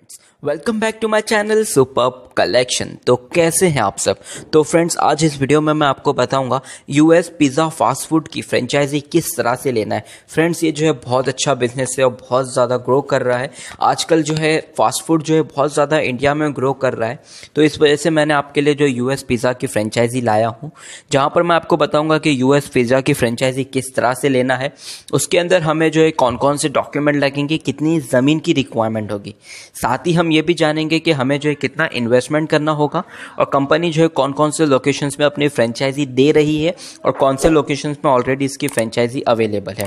friends welcome back to my channel super collection तो कैसे हैं आप सब तो फ्रेंड्स आज इस वीडियो में मैं आपको बताऊंगा यूएस पिज़्ज़ा फास्ट फूड की फ्रेंचाइजी किस तरह से लेना है फ्रेंड्स ये जो है बहुत अच्छा बिजनेस है और बहुत ज़्यादा ग्रो कर रहा है आजकल जो है फास्ट फूड जो है बहुत ज़्यादा इंडिया में ग्रो कर रहा है तो इस वजह से मैंने आपके लिए जो यूएस पिज़्ज़ा की फ्रेंचाइजी लाया हूँ जहाँ पर मैं आपको बताऊँगा कि यूएस पिज़्ज़ा की फ्रेंचाइजी किस तरह से लेना है उसके अंदर हमें जो है कौन कौन से डॉक्यूमेंट लगेंगे कितनी ज़मीन की रिक्वायरमेंट होगी साथ ही हम ये भी जानेंगे कि हमें जो है कितना इन्वेस्टमेंट करना होगा और कंपनी जो है कौन कौन से लोकेशंस में अपनी फ्रेंचाइजी दे रही है और कौन से लोकेशंस में ऑलरेडी इसकी फ्रेंचाइजी अवेलेबल है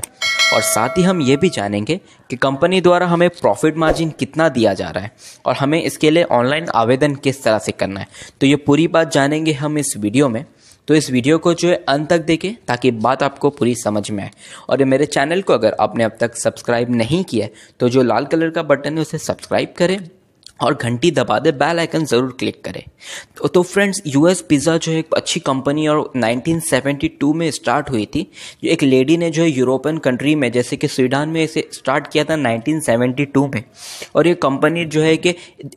और साथ ही हम ये भी जानेंगे कि कंपनी द्वारा हमें प्रॉफिट मार्जिन कितना दिया जा रहा है और हमें इसके लिए ऑनलाइन आवेदन किस तरह से करना है तो ये पूरी बात जानेंगे हम इस वीडियो में तो इस वीडियो को जो है अंत तक देखें ताकि बात आपको पूरी समझ में आए और मेरे चैनल को अगर आपने अब तक सब्सक्राइब नहीं किया है तो जो लाल कलर का बटन है उसे सब्सक्राइब करें और घंटी दबा दे बेल आइकन ज़रूर क्लिक करें तो, तो फ्रेंड्स यूएस पिज़्ज़ा जो है एक अच्छी कंपनी और 1972 में स्टार्ट हुई थी जो एक लेडी ने जो है यूरोपियन कंट्री में जैसे कि स्वीडन में इसे स्टार्ट किया था 1972 में और ये कंपनी जो है कि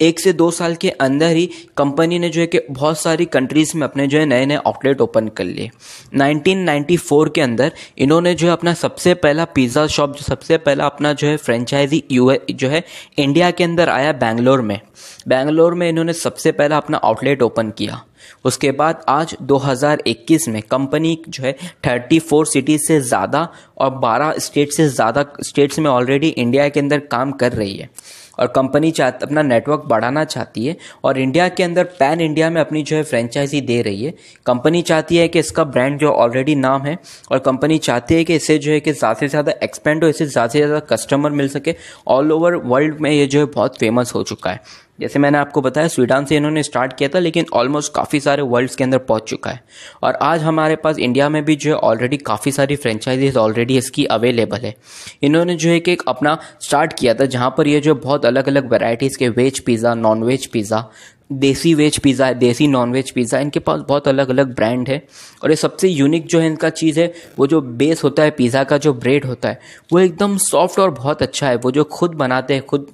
एक से दो साल के अंदर ही कंपनी ने जो है कि बहुत सारी कंट्रीज़ में अपने जो है नए नए आउटलेट ओपन कर लिए नाइनटीन के अंदर इन्होंने जो है अपना सबसे पहला पिज़्ज़ा शॉप जो सबसे पहला अपना जो है फ्रेंचाइजी यू जो है इंडिया के अंदर आया बैंगलोर में में बेंगलोर में इन्होंने सबसे पहला अपना आउटलेट ओपन किया उसके बाद आज 2021 में कंपनी जो है 34 सिटी से ज़्यादा और 12 स्टेट से ज़्यादा स्टेट्स में ऑलरेडी इंडिया के अंदर काम कर रही है और कंपनी चाह अपना नेटवर्क बढ़ाना चाहती है और इंडिया के अंदर पैन इंडिया में अपनी जो है फ्रेंचाइजी दे रही है कंपनी चाहती है कि इसका ब्रांड जो ऑलरेडी नाम है और कंपनी चाहती है कि इसे जो है कि ज़्यादा से ज़्यादा एक्सपेंड हो इसे ज़्यादा से ज़्यादा कस्टमर मिल सके ऑल ओवर वर्ल्ड में ये जो है बहुत फेमस हो चुका है जैसे मैंने आपको बताया स्वीडन से इन्होंने स्टार्ट किया था लेकिन ऑलमोस्ट काफ़ी सारे वर्ल्ड्स के अंदर पहुंच चुका है और आज हमारे पास इंडिया में भी जो है ऑलरेडी काफ़ी सारी फ्रेंचाइजीज ऑलरेडी ऑलरेडी इसकी अवेलेबल है इन्होंने जो है कि एक अपना स्टार्ट किया था जहाँ पर ये जो बहुत अलग अलग वेराइटीज़ के veg pizza non veg pizza देसी वेज पिज़्ज़ा है देसी नॉन वेज पिज़्ज़ा इनके पास बहुत अलग अलग ब्रांड है और ये सबसे यूनिक जो है इनका चीज़ है वो जो बेस होता है पिज़्ज़ा का जो ब्रेड होता है वो एकदम सॉफ्ट और बहुत अच्छा है वो जो खुद बनाते हैं खुद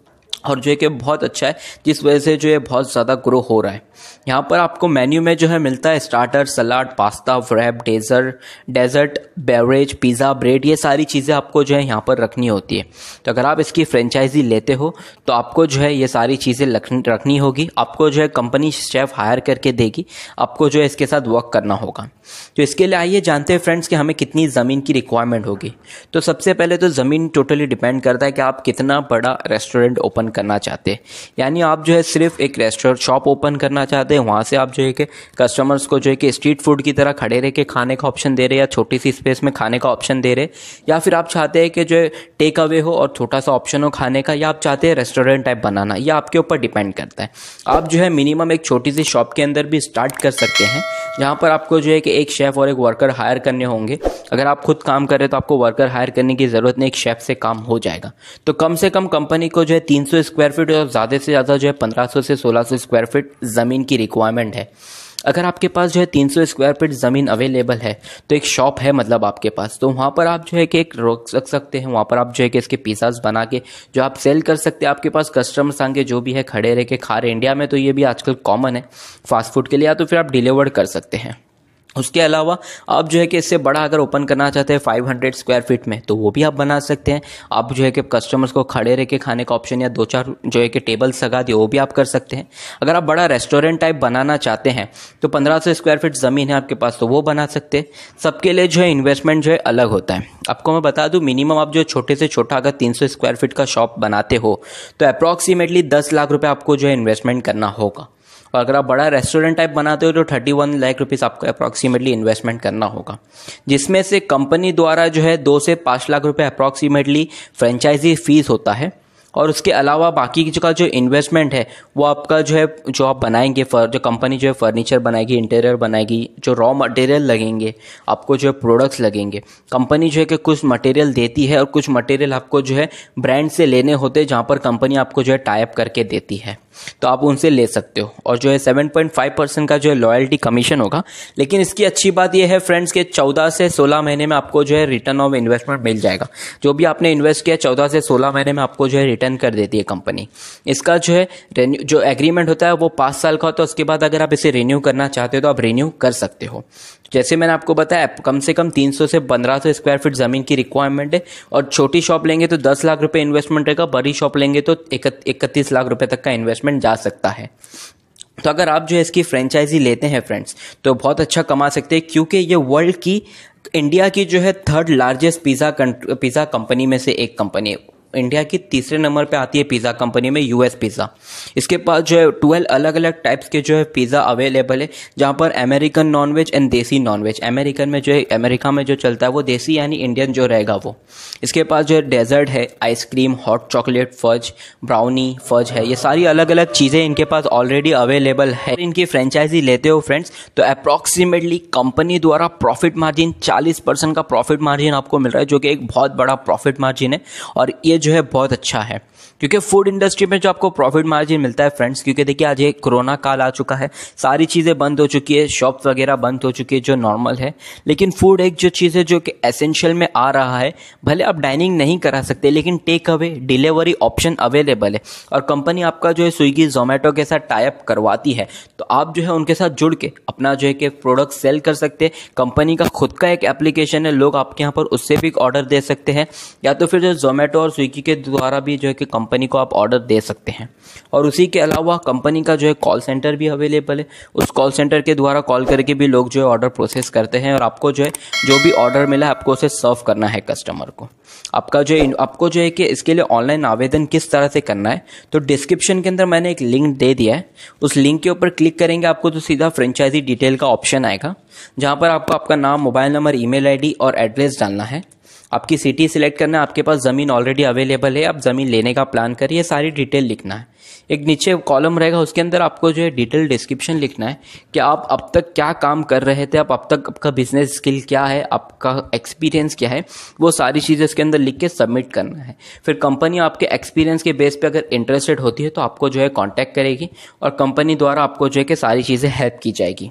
और जो है कि बहुत अच्छा है जिस वजह से जो है बहुत ज़्यादा ग्रो हो रहा है यहाँ पर आपको मेन्यू में जो है मिलता है starter salad pasta frappe dessert dessert beverage pizza bread ये सारी चीज़ें आपको जो है यहाँ पर रखनी होती है तो अगर आप इसकी फ्रेंचाइजी लेते हो तो आपको जो है ये सारी चीज़ें रखनी होगी आपको जो है कंपनी शेफ़ हायर करके देगी आपको जो है इसके साथ वर्क करना होगा तो इसके लिए आइए जानते हैं फ्रेंड्स कि हमें कितनी ज़मीन की रिक्वायरमेंट होगी तो सबसे पहले तो ज़मीन टोटली डिपेंड करता है कि आप कितना बड़ा रेस्टोरेंट ओपन करना चाहते हैं यानी आप जो है सिर्फ एक रेस्टोरेंट शॉप ओपन करना चाहते हैं वहाँ से आप जो है कि कस्टमर्स को जो है कि स्ट्रीट फूड की तरह खड़े रह के खाने का ऑप्शन दे रहे या छोटी सी स्पेस में खाने का ऑप्शन दे रहे या फिर आप चाहते हैं कि जो है टेक अवे हो और छोटा सा ऑप्शन हो खाने का या आप चाहते हैं रेस्टोरेंट टाइप बनाना यह आपके ऊपर डिपेंड करता है आप जो है मिनिमम एक छोटी सी शॉप के अंदर भी स्टार्ट कर सकते हैं यहाँ पर आपको जो है कि एक शेफ़ और एक वर्कर हायर करने होंगे अगर आप खुद काम कर रहे हो तो आपको वर्कर हायर करने की ज़रूरत नहीं एक शेफ़ से काम हो जाएगा तो कम से कम कंपनी को जो है 300 स्क्वायर फीट और ज़्यादा से ज़्यादा जो है 1500 से 1600 स्क्वायर फीट ज़मीन की रिक्वायरमेंट है अगर आपके पास जो है 300 स्क्वायर फीट ज़मीन अवेलेबल है तो एक शॉप है मतलब आपके पास तो वहाँ पर आप जो है कि एक रोक रख सकते हैं वहाँ पर आप जो है कि इसके पिज़्ज़ाज बना के जो आप सेल कर सकते हैं आपके पास कस्टमर्स आगे जो भी है खड़े रह के खा रहे इंडिया में तो ये भी आजकल कॉमन है फास्ट फूड के लिए या तो फिर आप डिलीवर कर सकते हैं उसके अलावा आप जो है कि इससे बड़ा अगर ओपन करना चाहते हैं 500 स्क्वायर फीट में तो वो भी आप बना सकते हैं आप जो है कि कस्टमर्स को खड़े रह के खाने का ऑप्शन या दो चार जो है कि टेबल्स लगा दिए वो भी आप कर सकते हैं अगर आप बड़ा रेस्टोरेंट टाइप बनाना चाहते हैं तो 1500 स्क्वायर फीट ज़मीन है आपके पास तो वो बना सकते हैं सबके लिए जो है इन्वेस्टमेंट जो है अलग होता है आपको मैं बता दूँ मिनिमम आप जो छोटे से छोटा अगर तीन स्क्वायर फीट का शॉप बनाते हो तो अप्रॉक्सीमेटली दस लाख रुपये आपको जो है इन्वेस्टमेंट करना होगा और अगर आप बड़ा रेस्टोरेंट टाइप बनाते हो तो थर्टी वन लाख रुपीज़ आपको अप्रॉक्सीमेटली इन्वेस्टमेंट करना होगा जिसमें से कंपनी द्वारा जो है दो से पाँच लाख रुपये अप्रॉक्सीमेटली फ्रेंचाइजी फीस होता है और उसके अलावा बाकी का जो इन्वेस्टमेंट है वो आपका जो है जो आप बनाएंगे फर जो कंपनी जो है फर्नीचर बनाएगी इंटीरियर बनाएगी जो रॉ मटेरियल लगेंगे आपको जो है प्रोडक्ट्स लगेंगे कंपनी जो है कि कुछ मटेरियल देती है और कुछ मटेरियल आपको जो है ब्रांड से लेने होते हैं जहाँ पर कंपनी आपको जो है टाइप करके देती है तो आप उनसे ले सकते हो और जो है सेवन पॉइंट फाइव परसेंट का जो है लॉयल्टी कमीशन होगा लेकिन इसकी अच्छी बात यह है फ्रेंड्स कि चौदह से सोलह महीने में आपको जो है रिटर्न ऑफ इन्वेस्टमेंट मिल जाएगा जो भी आपने इन्वेस्ट किया चौदह से सोलह महीने में आपको जो है रिटर्न कर देती है कंपनी इसका जो है जो एग्रीमेंट होता है वो पाँच साल का होता है उसके बाद अगर आप इसे रिन्यू करना चाहते हो तो आप रिन्यू कर सकते हो जैसे मैंने आपको बताया कम से कम 300 से 1500 स्क्वायर फीट ज़मीन की रिक्वायरमेंट है और छोटी शॉप लेंगे तो 10 लाख रुपए इन्वेस्टमेंट रहेगा बड़ी शॉप लेंगे तो इकतीस लाख रुपए तक का इन्वेस्टमेंट जा सकता है तो अगर आप जो है इसकी फ्रेंचाइजी लेते हैं फ्रेंड्स तो बहुत अच्छा कमा सकते हैं क्योंकि ये वर्ल्ड की इंडिया की जो है third largest pizza pizza company में से एक कंपनी है इंडिया की तीसरे नंबर पे आती है पिज़्ज़ा कंपनी में यूएस पिज़्ज़ा इसके पास जो है ट्वेल्व अलग अलग टाइप्स के जो है पिज़्ज़ा अवेलेबल है जहाँ पर अमेरिकन नॉनवेज एंड देसी नॉनवेज अमेरिकन में जो है अमेरिका में जो चलता है वो देसी यानी इंडियन जो रहेगा वो इसके पास जो है डेजर्ट है ice cream hot chocolate fudge brownie fudge है ये सारी अलग अलग चीज़ें इनके पास ऑलरेडी अवेलेबल है इनकी फ्रेंचाइजी लेते हो फ्रेंड्स तो अप्रॉक्सीमेटली कंपनी द्वारा प्रॉफिट मार्जिन चालीस परसेंट का प्रॉफिट मार्जिन आपको मिल रहा है जो कि एक बहुत बड़ा प्रॉफिट मार्जिन है और ये जो है बहुत अच्छा है क्योंकि फूड इंडस्ट्री में जो आपको प्रॉफिट मार्जिन मिलता है फ्रेंड्स क्योंकि देखिए आज ये कोरोना काल आ चुका है सारी चीज़ें बंद हो चुकी है शॉप्स वगैरह बंद हो चुकी है जो नॉर्मल है लेकिन फूड एक जो चीज़ है जो कि एसेंशियल में आ रहा है भले आप डाइनिंग नहीं करा सकते लेकिन take away delivery option available है और कंपनी आपका जो है स्विगी जोमेटो के साथ टाइप करवाती है तो आप जो है उनके साथ जुड़ के अपना जो है कि प्रोडक्ट सेल कर सकते हैं कंपनी का खुद का एक एप्लीकेशन है लोग आपके यहाँ पर उससे भी ऑर्डर दे सकते हैं या तो फिर जो जोमेटो और स्विगी स्विगी के द्वारा भी जो है कि कंपनी को आप ऑर्डर दे सकते हैं और उसी के अलावा कंपनी का जो है कॉल सेंटर भी अवेलेबल है उस कॉल सेंटर के द्वारा कॉल करके भी लोग जो है ऑर्डर प्रोसेस करते हैं और आपको जो है जो भी ऑर्डर मिला है आपको उसे सर्व करना है कस्टमर को आपका जो है आपको जो है कि इसके लिए ऑनलाइन आवेदन किस तरह से करना है तो डिस्क्रिप्शन के अंदर मैंने एक लिंक दे दिया है उस लिंक के ऊपर क्लिक करेंगे आपको तो सीधा फ्रेंचाइजी डिटेल का ऑप्शन आएगा जहाँ पर आपको आपका नाम मोबाइल नंबर ईमेल आईडी और एड्रेस डालना है आपकी सिटी सिलेक्ट करना है आपके पास ज़मीन ऑलरेडी अवेलेबल है आप ज़मीन लेने का प्लान करिए सारी डिटेल लिखना है एक नीचे कॉलम रहेगा उसके अंदर आपको जो है डिटेल डिस्क्रिप्शन लिखना है कि आप अब तक क्या काम कर रहे थे आप अब तक आपका बिजनेस स्किल क्या है आपका एक्सपीरियंस क्या है वो सारी चीज़ें इसके अंदर लिख के सबमिट करना है फिर कंपनी आपके एक्सपीरियंस के बेस पर अगर इंटरेस्टेड होती है तो आपको जो है कॉन्टैक्ट करेगी और कंपनी द्वारा आपको जो है कि सारी चीज़ें हेल्प की जाएगी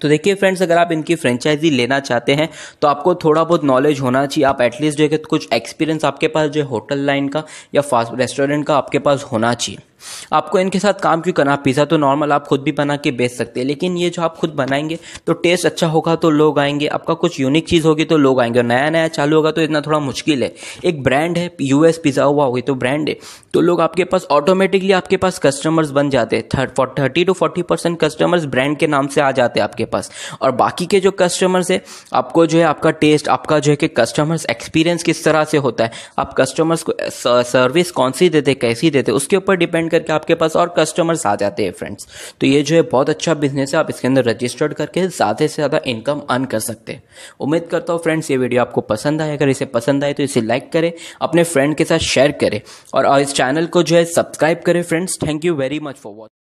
तो देखिए फ्रेंड्स अगर आप इनकी फ्रेंचाइजी लेना चाहते हैं तो आपको थोड़ा बहुत नॉलेज होना चाहिए आप एटलीस्ट जो है कुछ एक्सपीरियंस आपके पास जो होटल लाइन का या फास्ट रेस्टोरेंट का आपके पास होना चाहिए आपको इनके साथ काम क्यों करना पिज़्ज़ा तो नॉर्मल आप खुद भी बना के बेच सकते हैं लेकिन ये जो आप खुद बनाएंगे तो टेस्ट अच्छा होगा तो लोग आएंगे आपका कुछ यूनिक चीज़ होगी तो लोग आएंगे और नया नया चालू होगा तो इतना थोड़ा मुश्किल है एक ब्रांड है यूएस पिज़्ज़ा हुआ होगी तो ब्रांड है तो लोग आपके पास ऑटोमेटिकली आपके पास कस्टमर्स बन जाते हैं thirty to forty percent customers brand के नाम से आ जाते हैं आपके पास और बाकी के जो कस्टमर्स है आपको जो है आपका टेस्ट आपका जो है कि कस्टमर्स एक्सपीरियंस किस तरह से होता है आप कस्टमर्स को सर्विस कौन सी देते कैसी देते उसके ऊपर डिपेंड करके आपके पास और कस्टमर्स आ जाते हैं फ्रेंड्स तो ये जो है बहुत अच्छा बिजनेस है आप इसके अंदर रजिस्टर्ड करके ज़्यादा से ज़्यादा इनकम अर्न कर सकते हैं उम्मीद करता हूँ फ्रेंड्स ये वीडियो आपको पसंद आए अगर इसे पसंद आए तो इसे लाइक करें अपने फ्रेंड के साथ शेयर करें और इस चैनल को जो है सब्सक्राइब करें friends thank you very much for watch